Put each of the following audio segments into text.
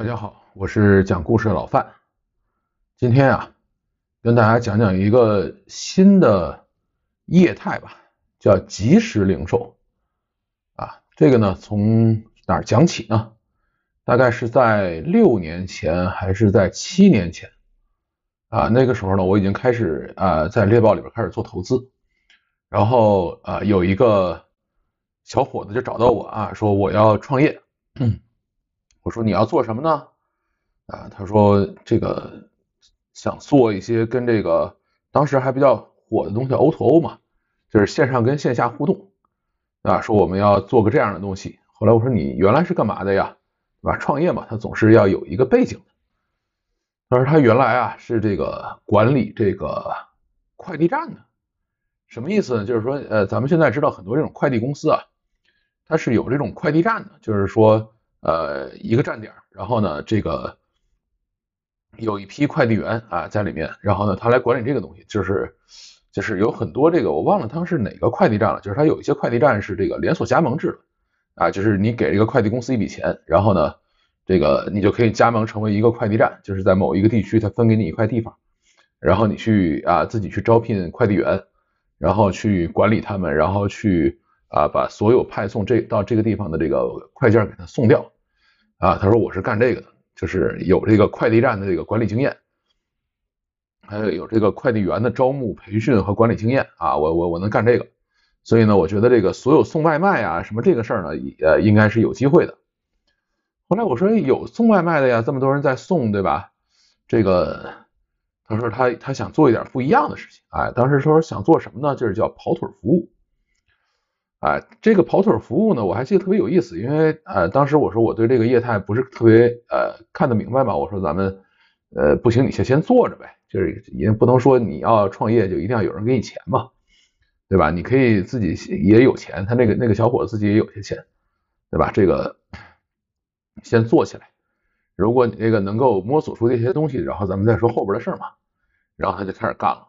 大家好，我是讲故事的老范。今天啊，跟大家讲讲一个新的业态吧，叫即时零售。啊，这个呢，从哪儿讲起呢？大概是在六年前还是在七年前？啊，那个时候呢，我已经开始啊，在猎豹里边开始做投资。然后啊，有一个小伙子就找到我啊，说我要创业。说你要做什么呢？啊，他说这个想做一些跟这个当时还比较火的东西 O to O 嘛，就是线上跟线下互动啊。说我们要做个这样的东西。后来我说你原来是干嘛的呀？对吧？创业嘛，他总是要有一个背景。他说他原来啊是这个管理这个快递站的，什么意思呢？就是说呃，咱们现在知道很多这种快递公司啊，它是有这种快递站的，就是说。呃，一个站点，然后呢，这个有一批快递员啊在里面，然后呢，他来管理这个东西，就是就是有很多这个我忘了他们是哪个快递站了，就是他有一些快递站是这个连锁加盟制的啊，就是你给这个快递公司一笔钱，然后呢，这个你就可以加盟成为一个快递站，就是在某一个地区，他分给你一块地方，然后你去啊自己去招聘快递员，然后去管理他们，然后去。啊，把所有派送这到这个地方的这个快件给他送掉。啊，他说我是干这个的，就是有这个快递站的这个管理经验，还有有这个快递员的招募、培训和管理经验。啊，我我我能干这个。所以呢，我觉得这个所有送外卖啊什么这个事儿呢，呃，应该是有机会的。后来我说有送外卖的呀，这么多人在送，对吧？这个他说他他想做一点不一样的事情。哎，当时说想做什么呢？就是叫跑腿服务。啊，这个跑腿服务呢，我还记得特别有意思，因为呃，当时我说我对这个业态不是特别呃看得明白嘛，我说咱们呃不行，你先先做着呗，就是也不能说你要创业就一定要有人给你钱嘛，对吧？你可以自己也有钱，他那个那个小伙子自己也有些钱，对吧？这个先做起来，如果你这个能够摸索出这些东西，然后咱们再说后边的事嘛。然后他就开始干了，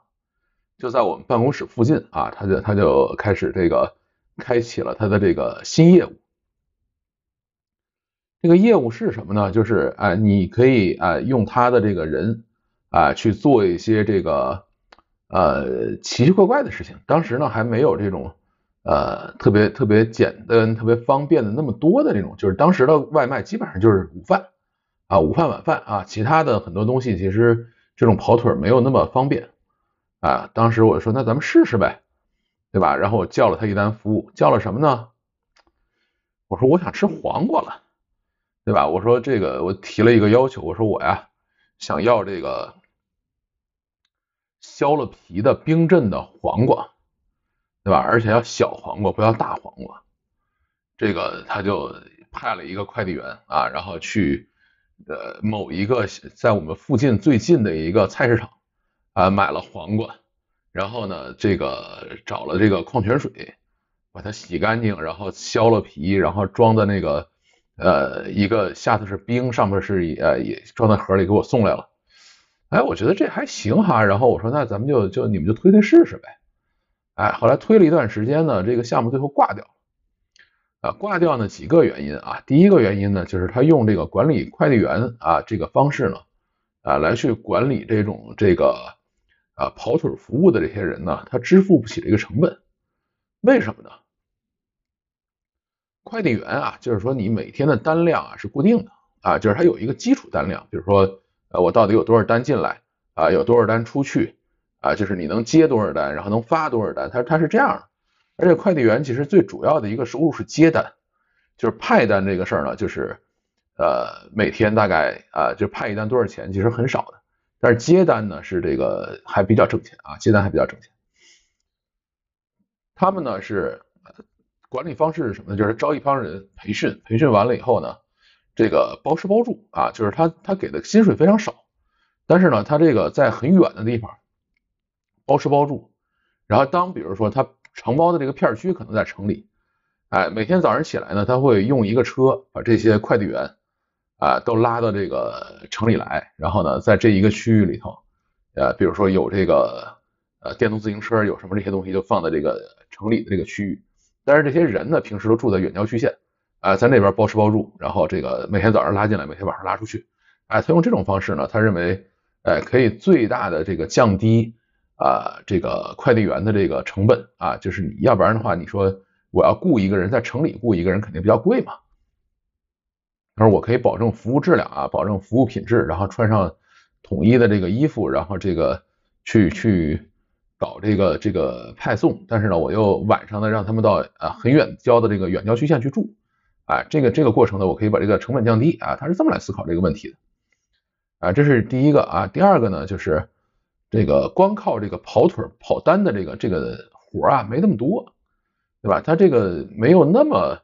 就在我们办公室附近啊，他就他就开始这个。开启了他的这个新业务，这个业务是什么呢？就是啊，你可以啊用他的这个人啊去做一些这个呃奇奇怪怪的事情。当时呢还没有这种呃特别特别简单、特别方便的那么多的这种，就是当时的外卖基本上就是午饭啊、午饭晚饭啊，其他的很多东西其实这种跑腿没有那么方便啊。当时我说，那咱们试试呗。对吧？然后我叫了他一单服务，叫了什么呢？我说我想吃黄瓜了，对吧？我说这个我提了一个要求，我说我呀想要这个削了皮的冰镇的黄瓜，对吧？而且要小黄瓜，不要大黄瓜。这个他就派了一个快递员啊，然后去呃某一个在我们附近最近的一个菜市场啊买了黄瓜。然后呢，这个找了这个矿泉水，把它洗干净，然后削了皮，然后装在那个呃一个下头是冰，上面是呃也装在盒里给我送来了。哎，我觉得这还行哈。然后我说那咱们就就你们就推推试试呗。哎，后来推了一段时间呢，这个项目最后挂掉了。啊，挂掉呢几个原因啊。第一个原因呢，就是他用这个管理快递员啊这个方式呢，啊来去管理这种这个。啊，跑腿服务的这些人呢，他支付不起这个成本，为什么呢？快递员啊，就是说你每天的单量啊是固定的啊，就是他有一个基础单量，比如说我到底有多少单进来啊，有多少单出去啊，就是你能接多少单，然后能发多少单，他他是这样的。而且快递员其实最主要的一个收入是接单，就是派单这个事儿呢，就是呃每天大概啊就派一单多少钱，其实很少的。但是接单呢是这个还比较挣钱啊，接单还比较挣钱。他们呢是管理方式是什么呢？就是招一帮人培训，培训完了以后呢，这个包吃包住啊，就是他他给的薪水非常少，但是呢他这个在很远的地方包吃包住。然后当比如说他承包的这个片区可能在城里，哎，每天早上起来呢他会用一个车把这些快递员。啊，都拉到这个城里来，然后呢，在这一个区域里头，呃，比如说有这个呃电动自行车，有什么这些东西，就放在这个城里的这个区域。但是这些人呢，平时都住在远郊区县，啊，在那边包吃包住，然后这个每天早上拉进来，每天晚上拉出去。哎，他用这种方式呢，他认为，哎，可以最大的这个降低啊这个快递员的这个成本啊，就是你要不然的话，你说我要雇一个人在城里雇一个人，肯定比较贵嘛。他说我可以保证服务质量啊，保证服务品质，然后穿上统一的这个衣服，然后这个去去搞这个这个派送，但是呢，我又晚上呢让他们到啊很远郊的这个远郊区县去住，啊，这个这个过程呢，我可以把这个成本降低啊，他是这么来思考这个问题的啊，这是第一个啊，第二个呢就是这个光靠这个跑腿跑单的这个这个活啊没那么多，对吧？他这个没有那么。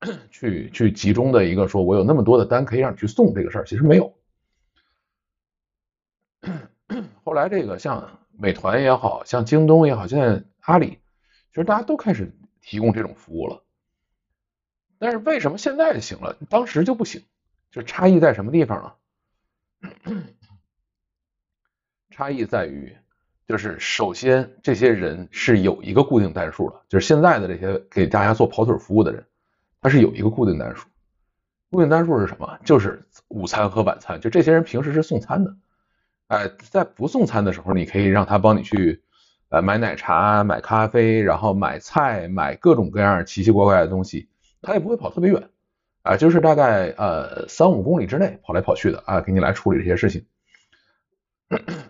去去集中的一个说，我有那么多的单可以让你去送这个事儿，其实没有。后来这个像美团也好像京东也好，现在阿里，其实大家都开始提供这种服务了。但是为什么现在行了，当时就不行？就差异在什么地方啊？差异在于，就是首先这些人是有一个固定单数的，就是现在的这些给大家做跑腿服务的人。它是有一个固定单数，固定单数是什么？就是午餐和晚餐。就这些人平时是送餐的，哎，在不送餐的时候，你可以让他帮你去，呃，买奶茶、买咖啡，然后买菜、买各种各样奇奇怪怪的东西，他也不会跑特别远，啊，就是大概呃三五公里之内跑来跑去的啊，给你来处理这些事情。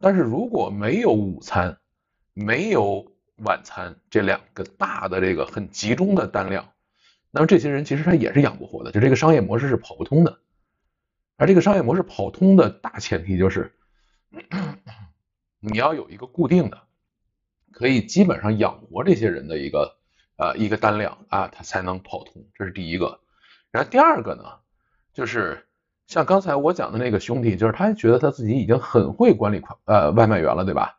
但是如果没有午餐、没有晚餐这两个大的这个很集中的单量。那么这些人其实他也是养不活的，就这个商业模式是跑不通的。而这个商业模式跑通的大前提就是，你要有一个固定的，可以基本上养活这些人的一个呃一个单量啊，他才能跑通，这是第一个。然后第二个呢，就是像刚才我讲的那个兄弟，就是他觉得他自己已经很会管理快呃外卖员了，对吧？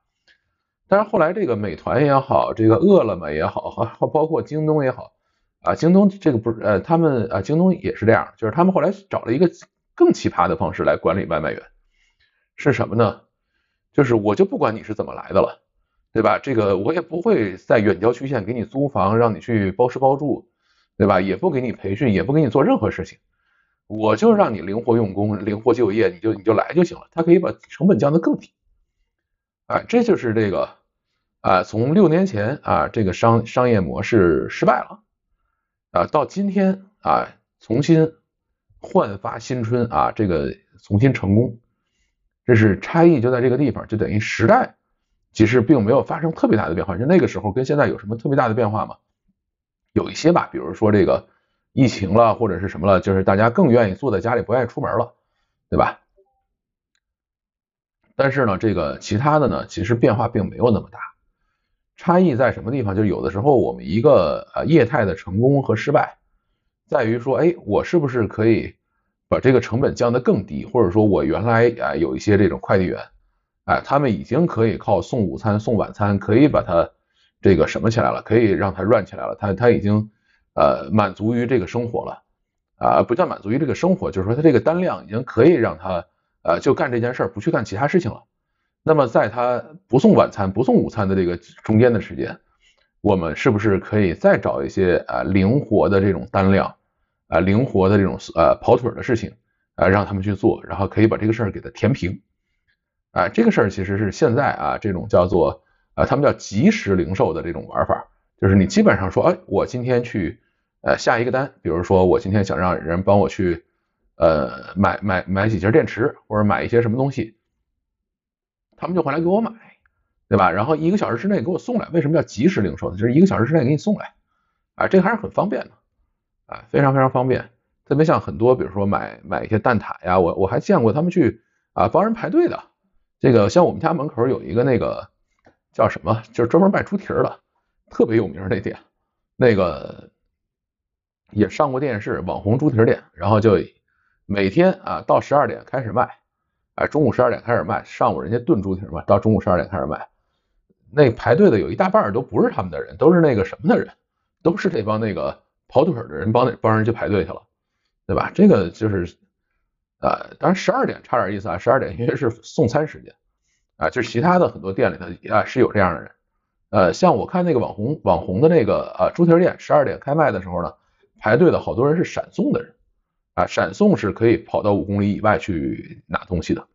但是后来这个美团也好，这个饿了么也好，包括京东也好。啊，京东这个不是呃，他们啊，京东也是这样，就是他们后来找了一个更奇葩的方式来管理外卖员，是什么呢？就是我就不管你是怎么来的了，对吧？这个我也不会在远郊区县给你租房，让你去包吃包住，对吧？也不给你培训，也不给你做任何事情，我就让你灵活用工、灵活就业，你就你就来就行了。他可以把成本降得更低。啊，这就是这个啊，从六年前啊，这个商商业模式失败了。啊，到今天啊，重新焕发新春啊，这个重新成功，这是差异就在这个地方，就等于时代其实并没有发生特别大的变化。就那个时候跟现在有什么特别大的变化吗？有一些吧，比如说这个疫情了或者是什么了，就是大家更愿意坐在家里不愿意出门了，对吧？但是呢，这个其他的呢，其实变化并没有那么大。差异在什么地方？就是有的时候我们一个呃业态的成功和失败，在于说，哎，我是不是可以把这个成本降得更低，或者说，我原来啊有一些这种快递员，哎，他们已经可以靠送午餐、送晚餐，可以把它这个什么起来了，可以让它 run 起来了，他他已经呃满足于这个生活了，啊，不叫满足于这个生活，就是说他这个单量已经可以让他呃就干这件事儿，不去干其他事情了。那么，在他不送晚餐、不送午餐的这个中间的时间，我们是不是可以再找一些啊灵活的这种单量啊灵活的这种呃跑腿的事情啊让他们去做，然后可以把这个事儿给他填平啊这个事儿其实是现在啊这种叫做呃他们叫即时零售的这种玩法，就是你基本上说哎我今天去呃下一个单，比如说我今天想让人帮我去呃买买买几节电池或者买一些什么东西。他们就回来给我买，对吧？然后一个小时之内给我送来，为什么叫及时零售呢？就是一个小时之内给你送来，啊，这个还是很方便的，啊，非常非常方便。特别像很多，比如说买买一些蛋挞呀，我我还见过他们去啊帮人排队的。这个像我们家门口有一个那个叫什么，就是专门卖猪蹄儿的，特别有名那店，那个也上过电视，网红猪蹄儿店，然后就每天啊到十二点开始卖。哎，中午十二点开始卖，上午人家炖猪蹄嘛，到中午十二点开始卖，那排队的有一大半都不是他们的人，都是那个什么的人，都是这帮那个跑腿的人帮那帮人去排队去了，对吧？这个就是，呃，当然十二点差点意思啊，十二点因为是送餐时间啊，就是其他的很多店里头啊是有这样的人，呃，像我看那个网红网红的那个啊猪蹄店，十二点开卖的时候呢，排队的好多人是闪送的人。啊，闪送是可以跑到五公里以外去拿东西的，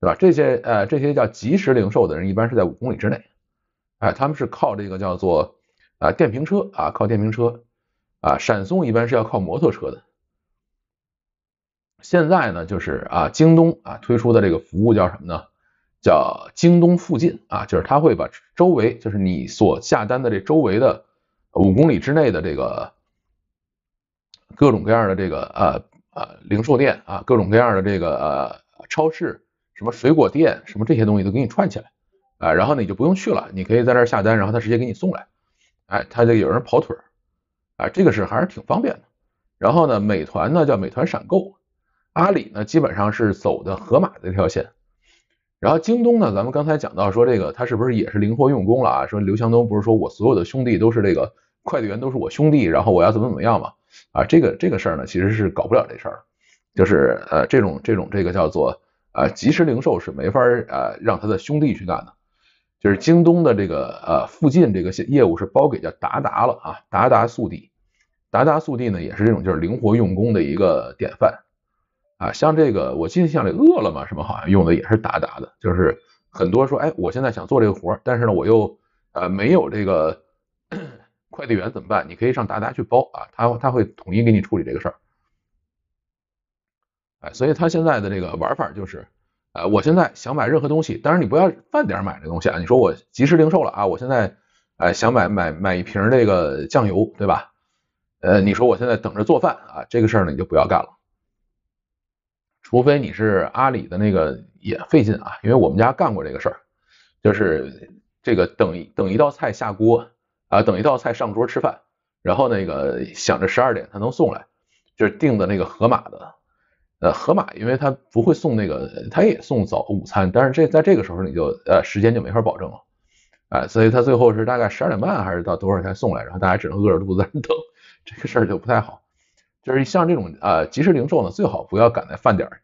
对吧？这些呃，这些叫即时零售的人，一般是在五公里之内。哎，他们是靠这个叫做啊电瓶车啊，靠电瓶车啊，闪送一般是要靠摩托车的。现在呢，就是啊京东啊推出的这个服务叫什么呢？叫京东附近啊，就是他会把周围，就是你所下单的这周围的五公里之内的这个。各种各样的这个呃呃零售店啊，各种各样的这个呃超市，什么水果店，什么这些东西都给你串起来啊，然后你就不用去了，你可以在这儿下单，然后他直接给你送来，哎，他就有人跑腿儿啊，这个是还是挺方便的。然后呢，美团呢叫美团闪购，阿里呢基本上是走的盒马这条线，然后京东呢，咱们刚才讲到说这个它是不是也是灵活用工了啊？说刘强东不是说我所有的兄弟都是这个。快递员都是我兄弟，然后我要怎么怎么样嘛？啊，这个这个事儿呢，其实是搞不了这事儿，就是呃，这种这种这个叫做啊，即时零售是没法呃让他的兄弟去干的，就是京东的这个呃附近这个业务是包给叫达达了啊，达达速递，达达速递呢也是这种就是灵活用工的一个典范啊，像这个我印象里饿了么什么好像用的也是达达的，就是很多说哎我现在想做这个活，但是呢我又呃没有这个。快递员怎么办？你可以上达达去包啊，他他会统一给你处理这个事儿。哎，所以他现在的这个玩法就是，呃，我现在想买任何东西，但是你不要饭点买这东西啊。你说我及时零售了啊，我现在哎想买买买一瓶这个酱油，对吧？呃，你说我现在等着做饭啊，这个事儿呢你就不要干了，除非你是阿里的那个也费劲啊，因为我们家干过这个事儿，就是这个等等一道菜下锅。啊，等一道菜上桌吃饭，然后那个想着十二点他能送来，就是订的那个盒马的，呃，盒马，因为他不会送那个，他也送早午餐，但是这在这个时候你就呃时间就没法保证了，啊，所以他最后是大概十二点半还是到多少才送来，然后大家只能饿着肚子等，这个事儿就不太好。就是像这种啊，即时零售呢，最好不要赶在饭点儿，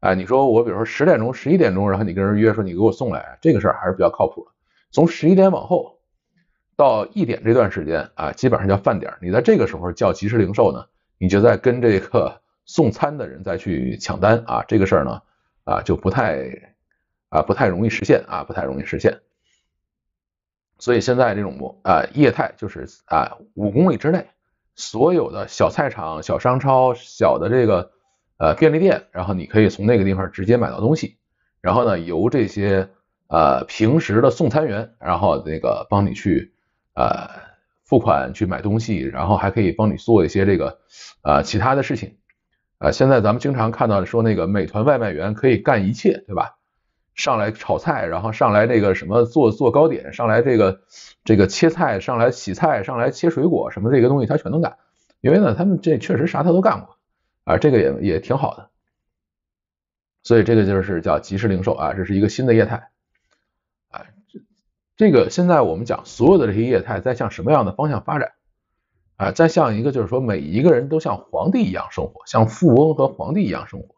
哎，你说我比如说十点钟、十一点钟，然后你跟人约说你给我送来，这个事儿还是比较靠谱。的，从十一点往后。到一点这段时间啊，基本上叫饭点你在这个时候叫即时零售呢，你就在跟这个 送餐的人再去抢单啊，这个事儿呢啊就不太啊不太容易实现啊不太容易实现。所以现在这种模啊业态就是啊五公里之内，所有的小菜场、小商超、小的这个呃便利店，然后你可以从那个地方直接买到东西，然后呢由这些呃平时的送餐员，然后那个帮你去。呃，付款去买东西，然后还可以帮你做一些这个，呃，其他的事情。呃，现在咱们经常看到说那个美团外卖员可以干一切，对吧？上来炒菜，然后上来这个什么做做糕点，上来这个这个切菜，上来洗菜，上来切水果什么这个东西他全能干，因为呢他们这确实啥他都干过啊，这个也也挺好的。所以这个就是叫即时零售啊，这是一个新的业态。这个现在我们讲所有的这些业态在向什么样的方向发展？啊，在向一个就是说每一个人都像皇帝一样生活，像富翁和皇帝一样生活。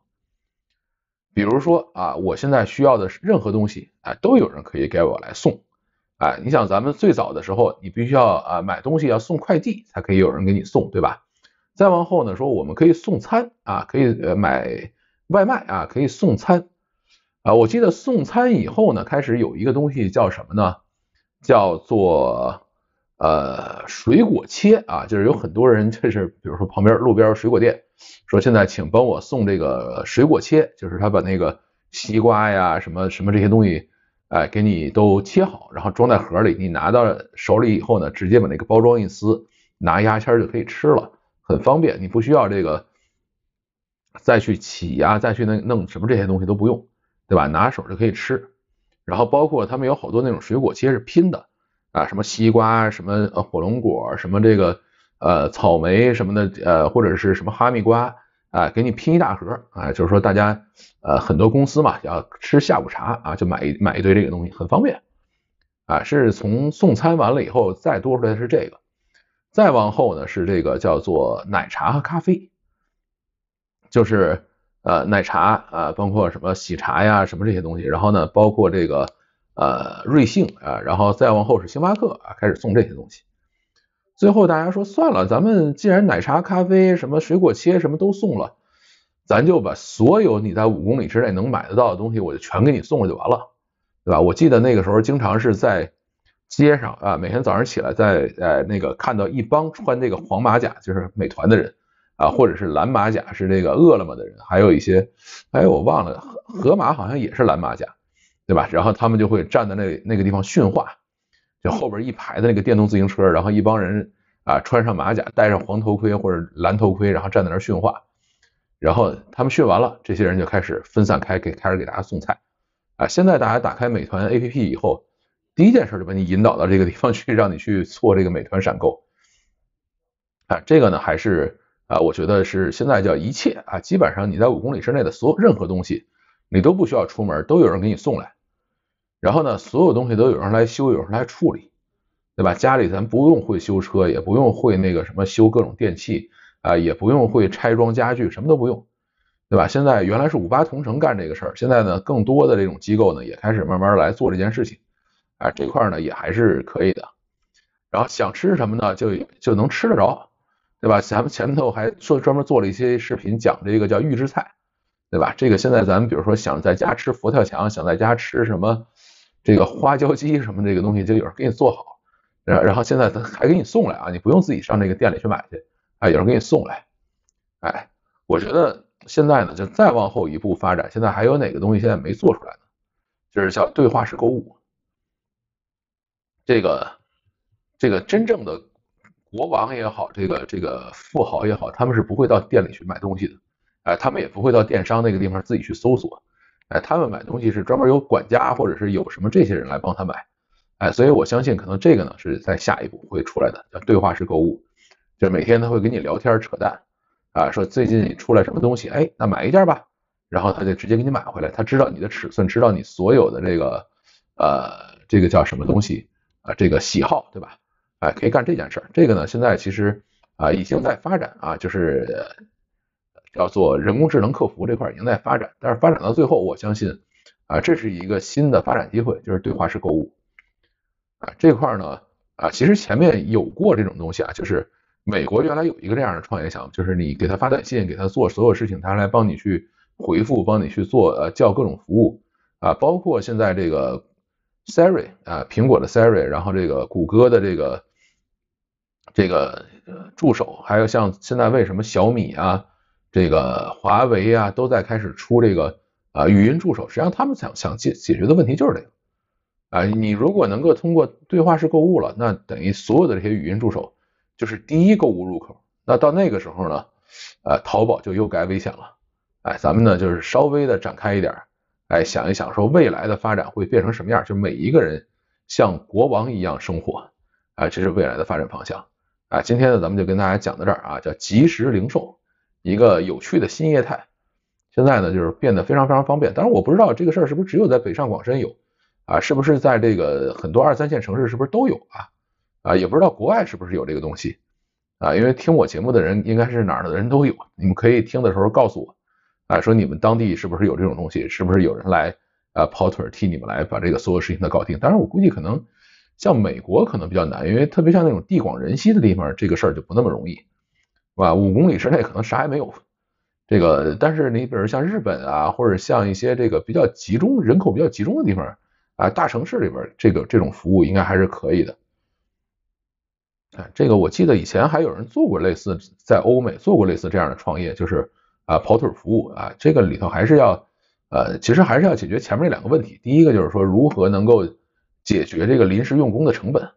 比如说啊，我现在需要的任何东西，啊，都有人可以给我来送。啊，你想咱们最早的时候，你必须要啊买东西要送快递才可以有人给你送，对吧？再往后呢，说我们可以送餐啊，可以呃买外卖啊，可以送餐啊。我记得送餐以后呢，开始有一个东西叫什么呢？叫做呃水果切啊，就是有很多人就是，比如说旁边路边水果店说现在请帮我送这个水果切，就是他把那个西瓜呀什么什么这些东西，哎给你都切好，然后装在盒里，你拿到手里以后呢，直接把那个包装一撕，拿牙签就可以吃了，很方便，你不需要这个再去起呀，再去那弄什么这些东西都不用，对吧？拿手就可以吃。然后包括他们有好多那种水果，其实是拼的啊，什么西瓜，什么火龙果，什么这个呃草莓什么的呃，或者是什么哈密瓜啊，给你拼一大盒啊，就是说大家呃很多公司嘛要吃下午茶啊，就买一买一堆这个东西很方便啊，是从送餐完了以后再多出来是这个，再往后呢是这个叫做奶茶和咖啡，就是。呃，奶茶啊，包括什么喜茶呀，什么这些东西，然后呢，包括这个呃瑞幸啊，然后再往后是星巴克啊，开始送这些东西。最后大家说算了，咱们既然奶茶、咖啡、什么水果切什么都送了，咱就把所有你在五公里之内能买得到的东西，我就全给你送了就完了，对吧？我记得那个时候经常是在街上啊，每天早上起来在呃那个看到一帮穿这个黄马甲就是美团的人。啊，或者是蓝马甲是这个饿了么的人，还有一些，哎，我忘了，河河马好像也是蓝马甲，对吧？然后他们就会站在那那个地方训话，就后边一排的那个电动自行车，然后一帮人啊，穿上马甲，戴上黄头盔或者蓝头盔，然后站在那训话。然后他们训完了，这些人就开始分散开，给开始给大家送菜。啊，现在大家打开美团 APP 以后，第一件事就把你引导到这个地方去，让你去做这个美团闪购。啊，这个呢还是。啊，我觉得是现在叫一切啊，基本上你在五公里之内的所有任何东西，你都不需要出门，都有人给你送来。然后呢，所有东西都有人来修，有人来处理，对吧？家里咱不用会修车，也不用会那个什么修各种电器啊，也不用会拆装家具，什么都不用，对吧？现在原来是五八同城干这个事儿，现在呢，更多的这种机构呢也开始慢慢来做这件事情，啊，这块呢也还是可以的。然后想吃什么呢，就就能吃得着。对吧？咱们前头还做专门做了一些视频讲这个叫预制菜，对吧？这个现在咱们比如说想在家吃佛跳墙，想在家吃什么这个花椒鸡什么这个东西，就有人给你做好，然然后现在还给你送来啊，你不用自己上那个店里去买去，啊，有人给你送来。哎，我觉得现在呢，就再往后一步发展，现在还有哪个东西现在没做出来呢？就是叫对话式购物，这个这个真正的。国王也好，这个这个富豪也好，他们是不会到店里去买东西的，哎，他们也不会到电商那个地方自己去搜索，哎，他们买东西是专门有管家或者是有什么这些人来帮他买，哎，所以我相信可能这个呢是在下一步会出来的，叫对话式购物，就是每天他会跟你聊天扯淡，啊，说最近出来什么东西，哎，那买一件吧，然后他就直接给你买回来，他知道你的尺寸，知道你所有的这个呃这个叫什么东西啊，这个喜好，对吧？哎，可以干这件事儿。这个呢，现在其实啊已经在发展啊，就是叫做人工智能客服这块已经在发展。但是发展到最后，我相信啊这是一个新的发展机会，就是对话式购物啊这块呢啊其实前面有过这种东西啊，就是美国原来有一个这样的创业项目，就是你给他发短信，给他做所有事情，他来帮你去回复，帮你去做呃叫各种服务啊，包括现在这个 Siri 啊苹果的 Siri，然后这个谷歌的这个。这个助手，还有像现在为什么小米啊、这个华为啊都在开始出这个啊语音助手，实际上他们想想解解决的问题就是这个啊。你如果能够通过对话式购物了，那等于所有的这些语音助手就是第一购物入口。那到那个时候呢，啊淘宝就又该危险了。哎，咱们呢就是稍微的展开一点，哎想一想说未来的发展会变成什么样？就每一个人像国王一样生活，啊这是未来的发展方向。啊，今天呢，咱们就跟大家讲到这儿啊，叫即时零售，一个有趣的新业态。现在呢，就是变得非常非常方便。但是我不知道这个事儿是不是只有在北上广深有啊，是不是在这个很多二三线城市是不是都有啊？啊，也不知道国外是不是有这个东西啊？因为听我节目的人应该是哪儿的人都有，你们可以听的时候告诉我啊，说你们当地是不是有这种东西，是不是有人来啊跑腿替你们来把这个所有事情都搞定？当然，我估计可能。像美国可能比较难，因为特别像那种地广人稀的地方，这个事儿就不那么容易，是吧？五公里之内可能啥也没有，这个。但是你比如像日本啊，或者像一些这个比较集中、人口比较集中的地方啊，大城市里边，这个这种服务应该还是可以的。啊，这个我记得以前还有人做过类似，在欧美做过类似这样的创业，就是啊跑腿服务啊，这个里头还是要呃，其实还是要解决前面两个问题。第一个就是说如何能够。解决这个临时用工的成本。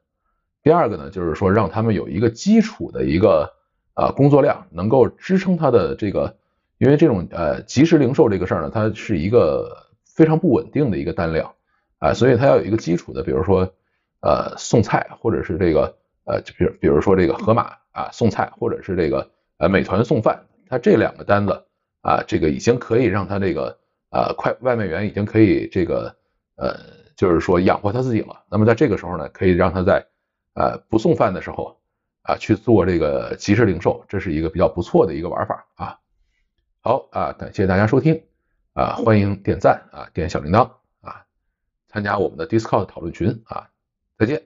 第二个呢，就是说让他们有一个基础的一个呃工作量，能够支撑他的这个，因为这种呃即时零售这个事儿呢，它是一个非常不稳定的一个单量啊，所以它要有一个基础的，比如说呃送菜，或者是这个呃，比比如说这个盒马啊送菜，或者是这个呃美团送饭，它这两个单子啊，这个已经可以让它这个呃快外卖员已经可以这个呃。就是说养活他自己了。那么在这个时候呢，可以让他在呃不送饭的时候啊去做这个即时零售，这是一个比较不错的一个玩法啊。好啊，感谢大家收听啊，欢迎点赞啊，点小铃铛啊，参加我们的 Discord 讨论群啊，再见。